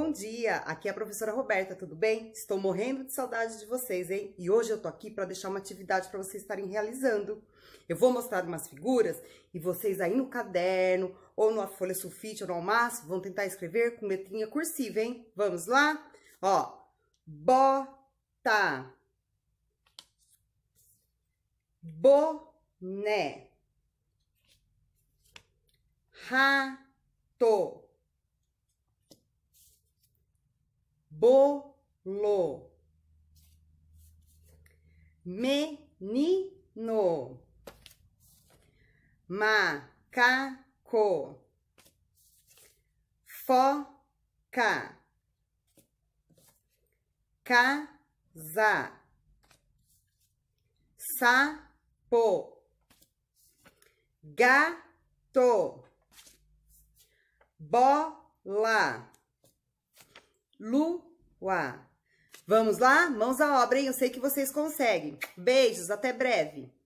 Bom dia, aqui é a professora Roberta, tudo bem? Estou morrendo de saudade de vocês, hein? E hoje eu tô aqui para deixar uma atividade para vocês estarem realizando. Eu vou mostrar umas figuras e vocês aí no caderno, ou na folha sulfite, ou no almaço, vão tentar escrever com letrinha cursiva, hein? Vamos lá? Ó, bota, boné, rato, bolo, menino, macaco, foca, casa, sapo, gato, bola, lu Uá. Vamos lá? Mãos à obra, hein? Eu sei que vocês conseguem. Beijos, até breve.